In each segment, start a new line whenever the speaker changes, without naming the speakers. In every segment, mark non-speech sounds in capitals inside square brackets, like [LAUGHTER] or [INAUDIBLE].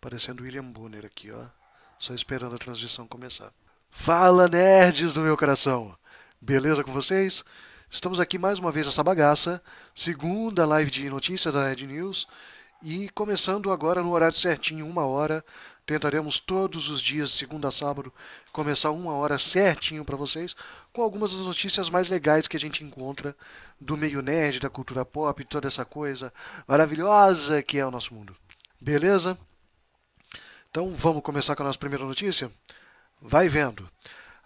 Parecendo William Bonner aqui, ó. Só esperando a transmissão começar. Fala, nerds do meu coração! Beleza com vocês? Estamos aqui mais uma vez nessa bagaça, segunda live de notícias da Red News, e começando agora no horário certinho, uma hora. Tentaremos todos os dias, segunda a sábado, começar uma hora certinho para vocês, com algumas das notícias mais legais que a gente encontra do meio nerd, da cultura pop, toda essa coisa maravilhosa que é o nosso mundo. Beleza? Então vamos começar com a nossa primeira notícia? Vai vendo!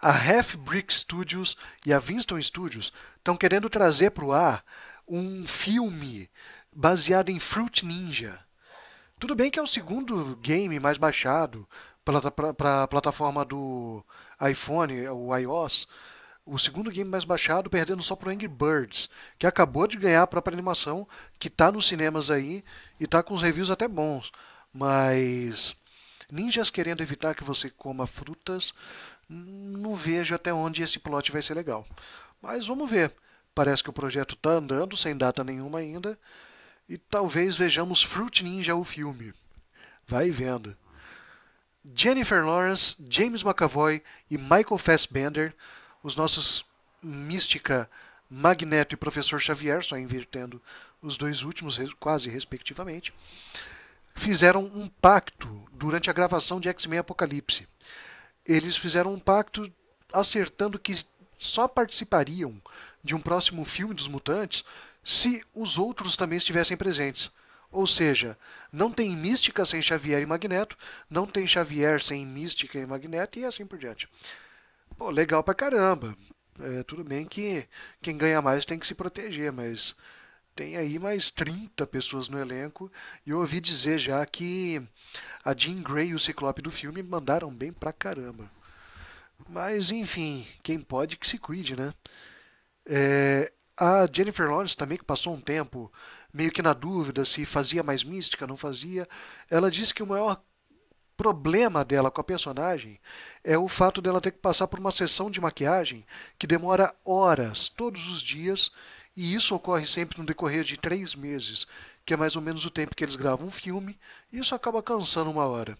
A Half Brick Studios e a Winston Studios estão querendo trazer para o ar um filme baseado em Fruit Ninja. Tudo bem que é o segundo game mais baixado para a plataforma do iPhone, é o iOS, o segundo game mais baixado, perdendo só pro Angry Birds, que acabou de ganhar a própria animação, que está nos cinemas aí e está com os reviews até bons. Mas ninjas querendo evitar que você coma frutas, não vejo até onde esse plot vai ser legal. Mas vamos ver. Parece que o projeto está andando, sem data nenhuma ainda, e talvez vejamos Fruit Ninja o filme. Vai vendo. Jennifer Lawrence, James McAvoy e Michael Fassbender, os nossos Mística, Magneto e Professor Xavier, só invertendo os dois últimos quase respectivamente fizeram um pacto durante a gravação de X-Men Apocalipse. Eles fizeram um pacto acertando que só participariam de um próximo filme dos mutantes se os outros também estivessem presentes. Ou seja, não tem mística sem Xavier e Magneto, não tem Xavier sem mística e Magneto e assim por diante. Pô, legal pra caramba. É, tudo bem que quem ganha mais tem que se proteger, mas tem aí mais 30 pessoas no elenco. E eu ouvi dizer já que a Jean Grey e o Ciclope do filme mandaram bem pra caramba. Mas enfim, quem pode que se cuide, né? É, a Jennifer Lawrence também, que passou um tempo meio que na dúvida se fazia mais mística, não fazia, ela disse que o maior problema dela com a personagem é o fato dela ter que passar por uma sessão de maquiagem que demora horas todos os dias e isso ocorre sempre no decorrer de três meses, que é mais ou menos o tempo que eles gravam um filme, e isso acaba cansando uma hora.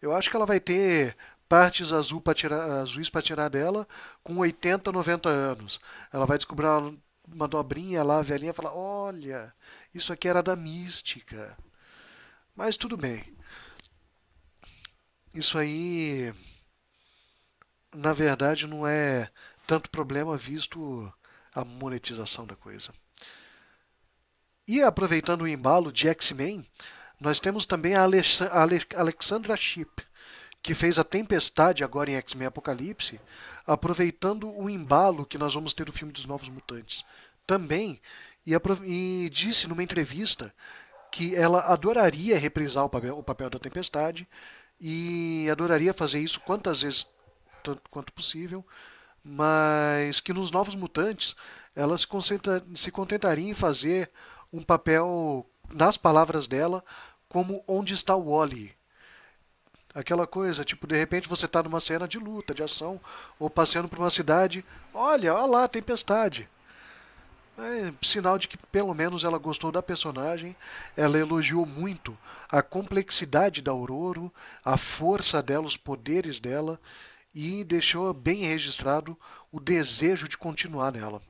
Eu acho que ela vai ter partes azul pra tirar, azuis para tirar dela com 80, 90 anos. Ela vai descobrir uma, uma dobrinha lá, velhinha, e falar: olha, isso aqui era da mística. Mas tudo bem. Isso aí, na verdade, não é tanto problema visto a monetização da coisa. E aproveitando o embalo de X-Men, nós temos também a Alexandra Ship que fez a Tempestade agora em X-Men Apocalipse, aproveitando o embalo que nós vamos ter do filme dos Novos Mutantes. Também, e, e disse numa entrevista que ela adoraria reprisar o papel, o papel da Tempestade e adoraria fazer isso quantas vezes tanto quanto possível, mas que nos Novos Mutantes ela se, se contentaria em fazer um papel, nas palavras dela, como Onde está o Wally? Aquela coisa, tipo, de repente você está numa cena de luta, de ação, ou passeando por uma cidade, olha, olha lá, tempestade. É, sinal de que pelo menos ela gostou da personagem, ela elogiou muito a complexidade da Aurora, a força dela, os poderes dela, e deixou bem registrado o desejo de continuar nela.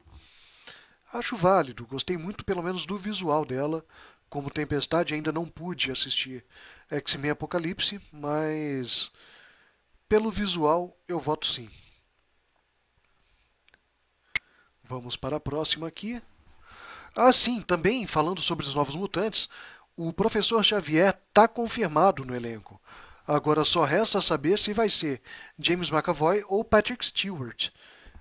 Acho válido, gostei muito pelo menos do visual dela. Como Tempestade ainda não pude assistir X-Men Apocalipse, mas pelo visual eu voto sim. Vamos para a próxima aqui. Ah, sim, também falando sobre os novos mutantes, o professor Xavier está confirmado no elenco. Agora só resta saber se vai ser James McAvoy ou Patrick Stewart.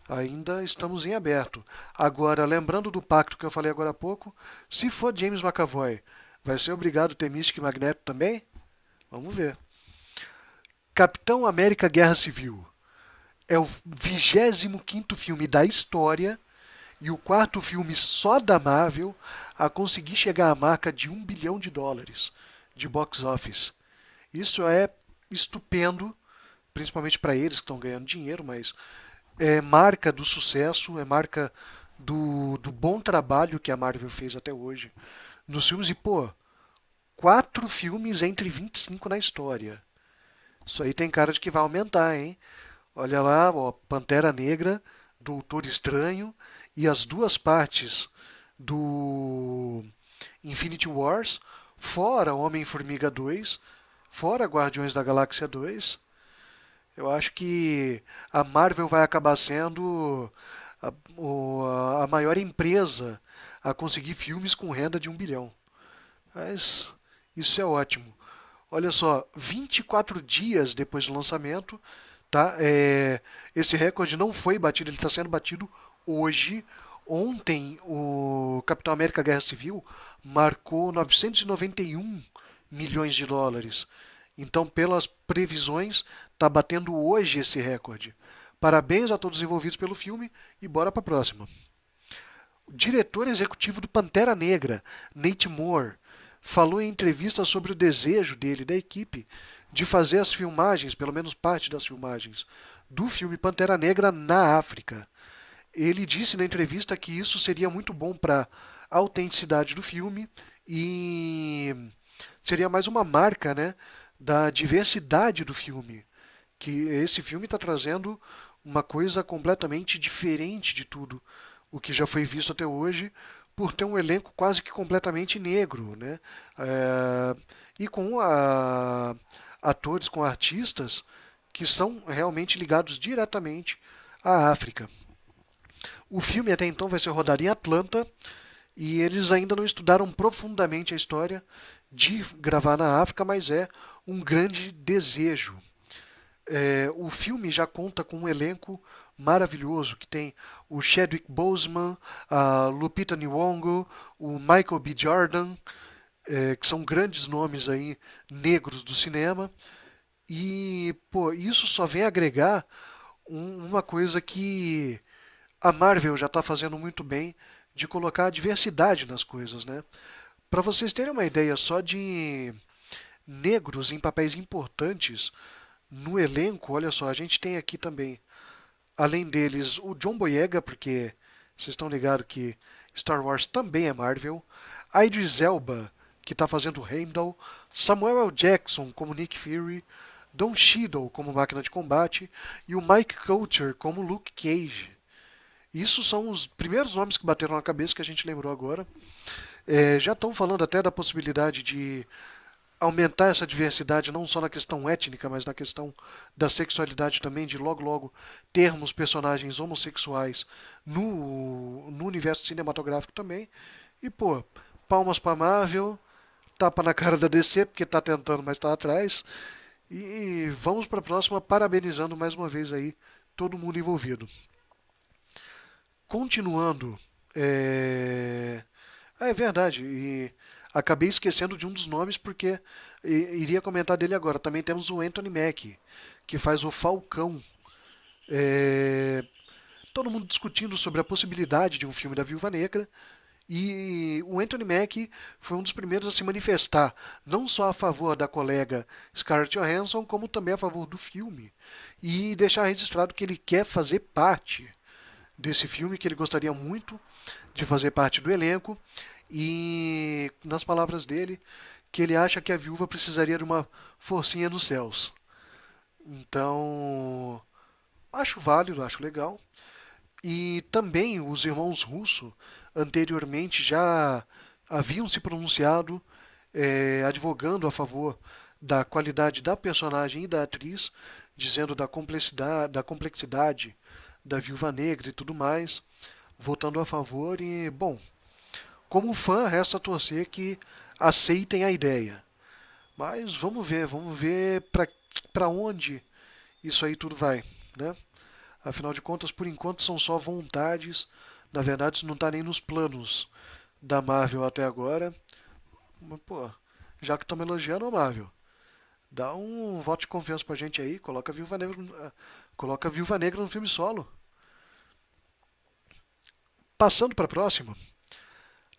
Ainda estamos em aberto. Agora, lembrando do pacto que eu falei agora há pouco, se for James McAvoy, vai ser obrigado ter Mystic Magneto também? Vamos ver. Capitão América Guerra Civil. É o 25 filme da história e o quarto filme só da Marvel a conseguir chegar à marca de um bilhão de dólares de box office. Isso é estupendo, principalmente para eles que estão ganhando dinheiro, mas é marca do sucesso, é marca do, do bom trabalho que a Marvel fez até hoje nos filmes. E, pô, quatro filmes entre 25 na história. Isso aí tem cara de que vai aumentar, hein? Olha lá, ó, Pantera Negra, Doutor Estranho e as duas partes do Infinity Wars, fora Homem-Formiga 2, fora Guardiões da Galáxia 2, eu acho que a Marvel vai acabar sendo a, a maior empresa a conseguir filmes com renda de um bilhão. Mas isso é ótimo. Olha só, 24 dias depois do lançamento, tá? É, esse recorde não foi batido, ele está sendo batido hoje. Ontem, o Capitão América Guerra Civil marcou 991 milhões de dólares. Então, pelas previsões, está batendo hoje esse recorde. Parabéns a todos envolvidos pelo filme e bora para a próxima. O diretor executivo do Pantera Negra, Nate Moore, falou em entrevista sobre o desejo dele da equipe de fazer as filmagens, pelo menos parte das filmagens, do filme Pantera Negra na África. Ele disse na entrevista que isso seria muito bom para a autenticidade do filme e seria mais uma marca né, da diversidade do filme. Que esse filme está trazendo uma coisa completamente diferente de tudo o que já foi visto até hoje, por ter um elenco quase que completamente negro. Né? É, e com a, ah, atores, com artistas que são realmente ligados diretamente à África. O filme até então vai ser rodado em Atlanta, e eles ainda não estudaram profundamente a história de gravar na África, mas é um grande desejo. É, o filme já conta com um elenco maravilhoso que tem o Chadwick Boseman, a Lupita Nyong'o, o Michael B. Jordan, é, que são grandes nomes aí negros do cinema. E pô, isso só vem agregar um, uma coisa que a Marvel já está fazendo muito bem, de colocar a diversidade nas coisas, né? Para vocês terem uma ideia só de negros em papéis importantes no elenco, olha só, a gente tem aqui também, além deles, o John Boyega, porque vocês estão ligados que Star Wars também é Marvel, a Idris Elba, que está fazendo Heimdall, Samuel L. Jackson como Nick Fury, Don Cheadle como Máquina de Combate e o Mike Coulter como Luke Cage. Isso são os primeiros nomes que bateram na cabeça que a gente lembrou agora. É, já estão falando até da possibilidade de aumentar essa diversidade não só na questão étnica, mas na questão da sexualidade também, de logo logo termos personagens homossexuais no, no universo cinematográfico também. E pô, palmas para Marvel, tapa na cara da DC porque está tentando, mas está atrás. E vamos para a próxima parabenizando mais uma vez aí todo mundo envolvido. Continuando. É... Ah, é verdade. E acabei esquecendo de um dos nomes porque iria comentar dele agora. Também temos o Anthony Mack, que faz o Falcão. É... Todo mundo discutindo sobre a possibilidade de um filme da Viúva Negra. E o Anthony Mack foi um dos primeiros a se manifestar, não só a favor da colega Scarlett Johansson, como também a favor do filme. E deixar registrado que ele quer fazer parte desse filme, que ele gostaria muito de fazer parte do elenco, e nas palavras dele, que ele acha que a viúva precisaria de uma forcinha nos céus. Então, acho válido, acho legal. E também os irmãos Russo, anteriormente, já haviam se pronunciado é, advogando a favor da qualidade da personagem e da atriz, dizendo da complexidade, da complexidade da Viúva Negra e tudo mais, votando a favor e, bom, como fã, resta torcer que aceitem a ideia. Mas vamos ver, vamos ver para onde isso aí tudo vai, né? Afinal de contas, por enquanto são só vontades, na verdade isso não está nem nos planos da Marvel até agora. Mas, pô, já que estamos elogiando a Marvel, dá um voto de confiança pra gente aí, coloca a Viúva Negra, ah, coloca a Viúva Negra no filme solo. Passando para a próxima,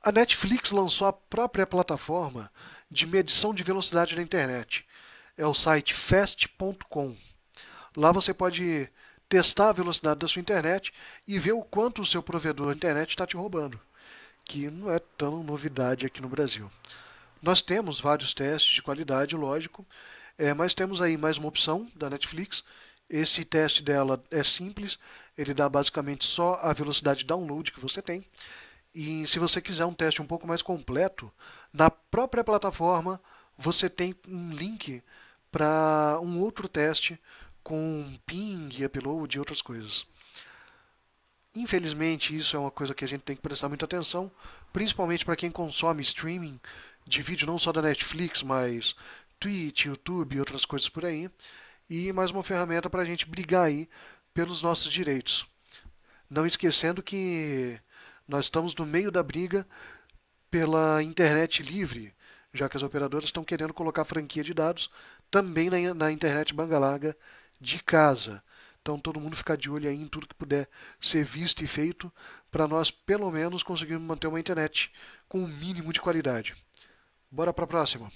a Netflix lançou a própria plataforma de medição de velocidade na internet. É o site fast.com. Lá você pode testar a velocidade da sua internet e ver o quanto o seu provedor de internet está te roubando, que não é tão novidade aqui no Brasil. Nós temos vários testes de qualidade, lógico, é, mas temos aí mais uma opção da Netflix esse teste dela é simples, ele dá basicamente só a velocidade de download que você tem. E se você quiser um teste um pouco mais completo, na própria plataforma você tem um link para um outro teste com ping, upload e outras coisas. Infelizmente, isso é uma coisa que a gente tem que prestar muita atenção, principalmente para quem consome streaming de vídeo não só da Netflix, mas Twitch, YouTube e outras coisas por aí e mais uma ferramenta para a gente brigar aí pelos nossos direitos. Não esquecendo que nós estamos no meio da briga pela internet livre, já que as operadoras estão querendo colocar franquia de dados também na, na internet banda larga de casa. Então todo mundo ficar de olho aí em tudo que puder ser visto e feito para nós pelo menos conseguirmos manter uma internet com um mínimo de qualidade. Bora para a próxima.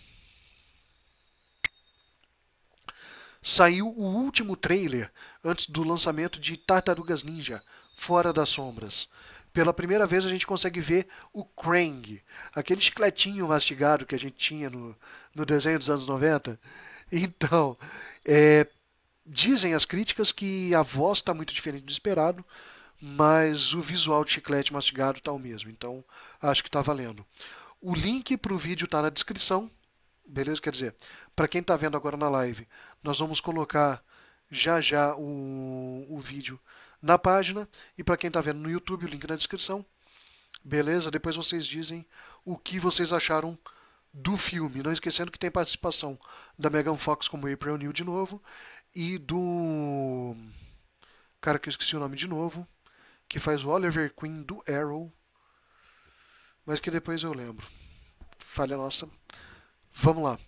saiu o último trailer antes do lançamento de Tartarugas Ninja, Fora das Sombras. Pela primeira vez a gente consegue ver o Krang, aquele chicletinho mastigado que a gente tinha no, no desenho dos anos 90. Então, é, dizem as críticas que a voz está muito diferente do esperado, mas o visual de chiclete mastigado está o mesmo. Então, acho que está valendo. O link para o vídeo está na descrição. Beleza? Quer dizer, para quem está vendo agora na live, nós vamos colocar já já o, o vídeo na página. E para quem está vendo no YouTube, o link na descrição. Beleza? Depois vocês dizem o que vocês acharam do filme. Não esquecendo que tem participação da Megan Fox como April New de novo. E do. Cara que eu esqueci o nome de novo. Que faz o Oliver Queen do Arrow. Mas que depois eu lembro. Falha nossa. Vamos lá.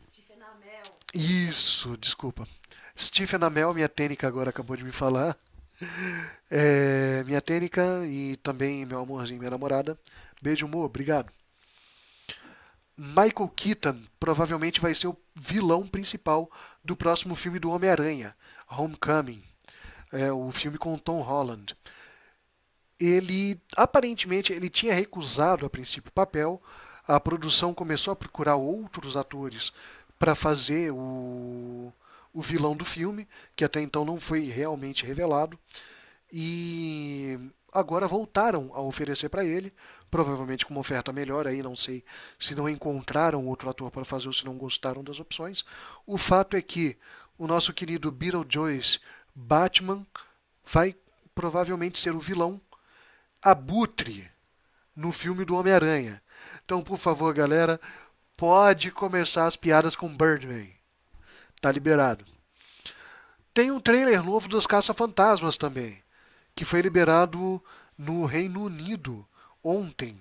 Stephen Amell. Isso, desculpa. Stephen Amell, minha técnica agora acabou de me falar. É, minha técnica e também meu amorzinho, minha namorada. Beijo, amor, obrigado. Michael Keaton provavelmente vai ser o vilão principal do próximo filme do Homem-Aranha, Homecoming. É, o filme com Tom Holland. Ele aparentemente ele tinha recusado a princípio o papel, a produção começou a procurar outros atores para fazer o, o vilão do filme, que até então não foi realmente revelado. E agora voltaram a oferecer para ele, provavelmente com uma oferta melhor aí, não sei se não encontraram outro ator para fazer ou se não gostaram das opções. O fato é que o nosso querido Beetlejuice Batman vai provavelmente ser o vilão Abutre no filme do Homem-Aranha. Então, por favor, galera, pode começar as piadas com Birdman. Tá liberado. Tem um trailer novo dos Caça-Fantasmas também, que foi liberado no Reino Unido ontem.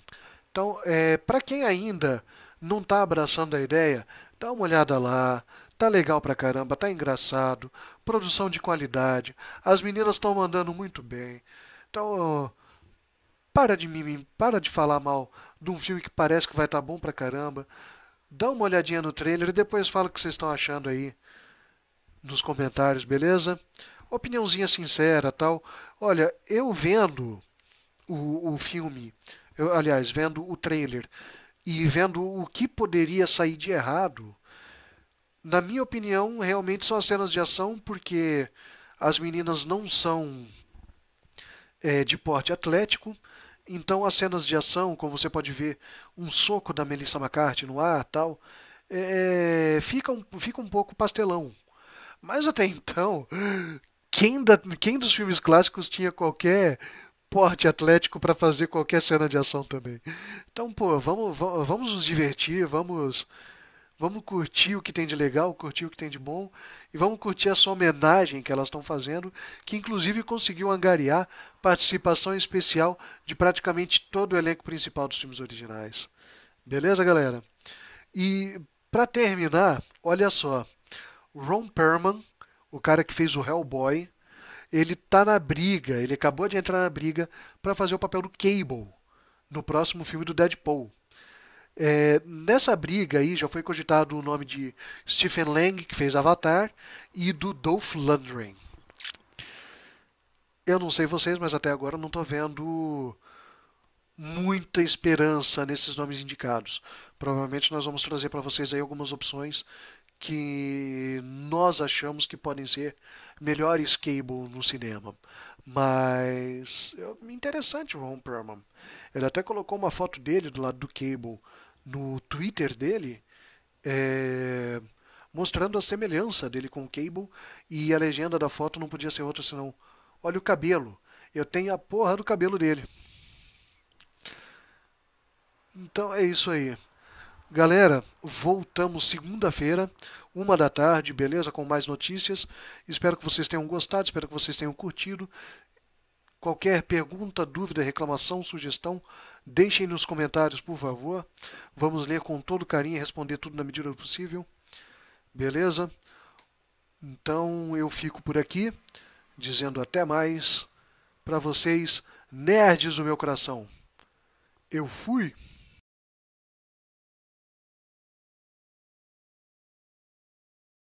Então, é, para quem ainda não tá abraçando a ideia, dá uma olhada lá. Tá legal pra caramba, tá engraçado, produção de qualidade. As meninas estão mandando muito bem. Então, para de mim para de falar mal de um filme que parece que vai estar tá bom pra caramba. Dá uma olhadinha no trailer e depois fala o que vocês estão achando aí nos comentários, beleza? Opiniãozinha sincera tal. Olha, eu vendo o, o filme, eu, aliás, vendo o trailer e vendo o que poderia sair de errado, na minha opinião, realmente são as cenas de ação, porque as meninas não são é, de porte atlético então, as cenas de ação, como você pode ver, um soco da Melissa McCarthy no ar tal, é, é fica, um, fica um pouco pastelão. Mas até [LAUGHS] então, quem, da, quem dos filmes clássicos tinha qualquer porte atlético para fazer qualquer cena de ação também? Então, pô, vamos, vamos nos divertir, vamos Vamos curtir o que tem de legal, curtir o que tem de bom e vamos curtir essa homenagem que elas estão fazendo, que inclusive conseguiu angariar participação especial de praticamente todo o elenco principal dos filmes originais. Beleza, galera? E para terminar, olha só, o Ron Perlman, o cara que fez o Hellboy, ele tá na briga, ele acabou de entrar na briga para fazer o papel do Cable no próximo filme do Deadpool. É, nessa briga aí já foi cogitado o nome de Stephen Lang, que fez Avatar, e do Dolph Lundgren. Eu não sei vocês, mas até agora não estou vendo muita esperança nesses nomes indicados. Provavelmente nós vamos trazer para vocês aí algumas opções que nós achamos que podem ser melhores cable no cinema. Mas interessante o Ron Perlman. Ele até colocou uma foto dele do lado do cable no Twitter dele é, mostrando a semelhança dele com o Cable e a legenda da foto não podia ser outra senão olha o cabelo, eu tenho a porra do cabelo dele. Então é isso aí. Galera, voltamos segunda-feira, uma da tarde, beleza? Com mais notícias. Espero que vocês tenham gostado, espero que vocês tenham curtido. Qualquer pergunta, dúvida, reclamação, sugestão, deixem nos comentários, por favor. Vamos ler com todo carinho e responder tudo na medida do possível. Beleza? Então eu fico por aqui, dizendo até mais para vocês, nerds do meu coração. Eu fui.